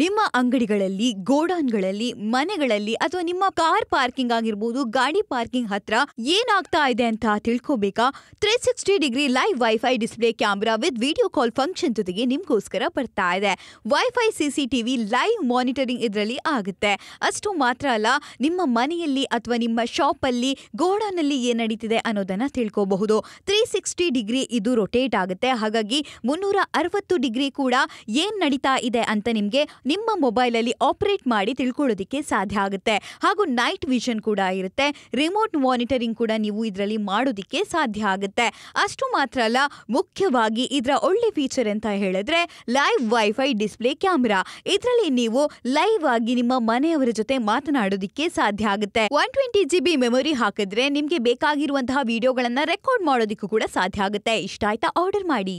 ನಿಮ್ಮ ಅಂಗಡಿಗಳಲ್ಲಿ ಗೋಡಾನ್ಗಳಲ್ಲಿ ಮನೆಗಳಲ್ಲಿ ಅಥವಾ ನಿಮ್ಮ ಕಾರ್ ಪಾರ್ಕಿಂಗ್ ಆಗಿರ್ಬೋದು ಗಾಡಿ ಪಾರ್ಕಿಂಗ್ ಹತ್ರ ಏನಾಗ್ತಾ ಇದೆ ಅಂತ ತಿಳ್ಕೋಬೇಕಾ three sixty degree live wifi display camera with video call function ಜೊತೆಗೆ ನಿಮ್ಗೋಸ್ಕರ ಬರ್ತಾ ಇದೆ wifi C C TV live monitoring ಇದರಲ್ಲಿ ಆಗುತ್ತೆ ಅಷ್ಟು ಮಾತ್ರ ಅಲ್ಲ ನಿಮ್ಮ ಮನೆಯಲ್ಲಿ ಅಥವಾ ನಿಮ್ಮ ಶಾಪಲ್ಲಿ ಗೋಡಾನಲ್ಲಿ ಏನ್ ನಡೀತಿದೆ ಅನ್ನೋದನ್ನ ತಿಳ್ಕೋಬಹುದು ತ್ರೀ ಸಿಕ್ಸ್ಟಿ ಡಿಗ್ರಿ ಇದು ರೊಟೇಟ್ ಆಗುತ್ತೆ ಹಾಗಾಗಿ ಮುನ್ನೂರ ಅರವತ್ತು ಡಿಗ್ರಿ ಕೂಡ ಏನ್ ನಡೀತಾ ಇದೆ ಅಂತ ನಿಮಗೆ ನಿಮ್ಮ ಮೊಬೈಲಲ್ಲಿ ಆಪರೇಟ್ ಮಾಡಿ ತಿಳ್ಕೊಳ್ಳೋದಕ್ಕೆ ಸಾಧ್ಯ ಆಗುತ್ತೆ ಹಾಗೂ ನೈಟ್ ವಿಷನ್ ಕೂಡ ಇರುತ್ತೆ ರಿಮೋಟ್ ಮಾನಿಟರಿಂಗ್ ಕೂಡ ನೀವು ಇದರಲ್ಲಿ ಮಾಡೋದಕ್ಕೆ ಸಾಧ್ಯ ಆಗುತ್ತೆ ಅಷ್ಟು ಮಾತ್ರ ಅಲ್ಲ ಮುಖ್ಯವಾಗಿ ಇದರ ಒಳ್ಳೆ ಫೀಚರ್ ಅಂತ ಹೇಳಿದ್ರೆ ಲೈವ್ ವೈಫೈ ಡಿಸ್ಪ್ಲೇ ಕ್ಯಾಮೆರಾ ಇದರಲ್ಲಿ ನೀವು ಲೈವ್ ಆಗಿ ನಿಮ್ಮ ಮನೆಯವರ ಜೊತೆ ಮಾತನಾಡೋದಕ್ಕೆ ಸಾಧ್ಯ ಆಗುತ್ತೆ one twenty G B memory ಹಾಕಿದ್ರೆ ನಿಮಗೆ ಬೇಕಾಗಿರುವಂತಹ ವಿಡಿಯೋಗಳನ್ನ ರೆಕಾರ್ಡ್ ಮಾಡೋದಕ್ಕೂ ಕೂಡ ಸಾಧ್ಯ ಆಗುತ್ತೆ ಇಷ್ಟ ಆಯ್ತಾ ಆರ್ಡರ್ ಮಾಡಿ